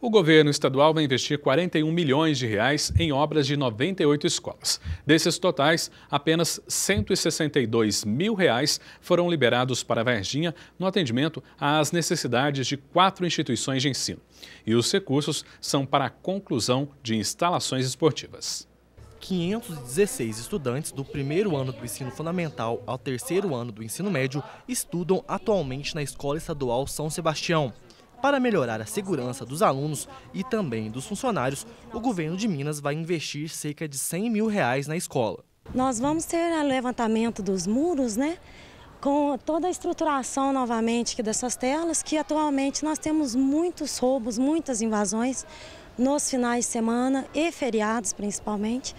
O governo estadual vai investir 41 milhões de reais em obras de 98 escolas. Desses totais, apenas 162 mil reais foram liberados para a Varginha no atendimento às necessidades de quatro instituições de ensino. E os recursos são para a conclusão de instalações esportivas. 516 estudantes do primeiro ano do ensino fundamental ao terceiro ano do ensino médio estudam atualmente na Escola Estadual São Sebastião. Para melhorar a segurança dos alunos e também dos funcionários, o governo de Minas vai investir cerca de 100 mil reais na escola. Nós vamos ter o né, levantamento dos muros, né? com toda a estruturação novamente dessas telas, que atualmente nós temos muitos roubos, muitas invasões nos finais de semana e feriados principalmente.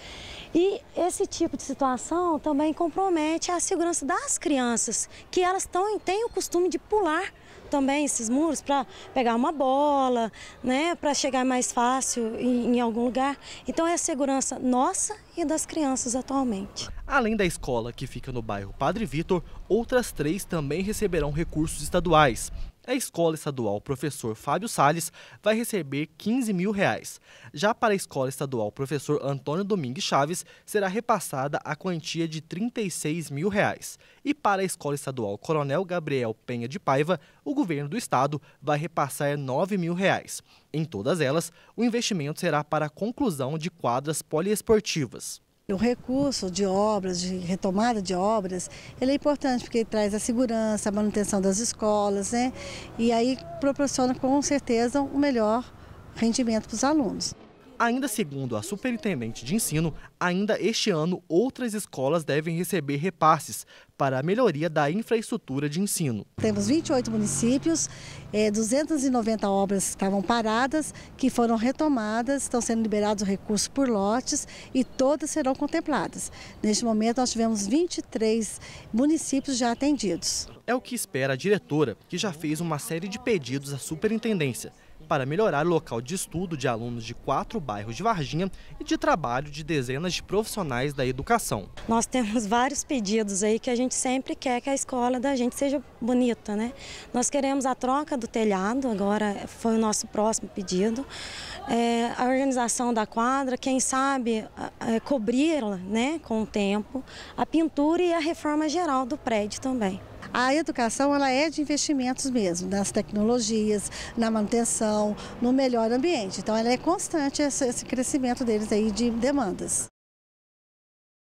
E esse tipo de situação também compromete a segurança das crianças, que elas têm o costume de pular também esses muros para pegar uma bola, né, para chegar mais fácil em, em algum lugar. Então é a segurança nossa e das crianças atualmente. Além da escola que fica no bairro Padre Vitor, outras três também receberão recursos estaduais a Escola Estadual Professor Fábio Sales vai receber 15 mil reais. Já para a Escola Estadual Professor Antônio Domingues Chaves, será repassada a quantia de 36 mil reais. E para a Escola Estadual Coronel Gabriel Penha de Paiva, o governo do estado vai repassar 9 mil reais. Em todas elas, o investimento será para a conclusão de quadras poliesportivas. O recurso de obras, de retomada de obras, ele é importante porque traz a segurança, a manutenção das escolas, né? E aí proporciona com certeza o um melhor rendimento para os alunos. Ainda segundo a superintendente de ensino, ainda este ano outras escolas devem receber repasses para a melhoria da infraestrutura de ensino. Temos 28 municípios, 290 eh, obras que estavam paradas, que foram retomadas, estão sendo liberados recursos por lotes e todas serão contempladas. Neste momento nós tivemos 23 municípios já atendidos. É o que espera a diretora, que já fez uma série de pedidos à superintendência para melhorar o local de estudo de alunos de quatro bairros de Varginha e de trabalho de dezenas de profissionais da educação. Nós temos vários pedidos aí que a gente sempre quer que a escola da gente seja bonita, né? Nós queremos a troca do telhado, agora foi o nosso próximo pedido, é, a organização da quadra, quem sabe é, cobri-la né, com o tempo, a pintura e a reforma geral do prédio também. A educação ela é de investimentos mesmo, nas tecnologias, na manutenção, no melhor ambiente. Então ela é constante esse, crescimento deles aí de demandas.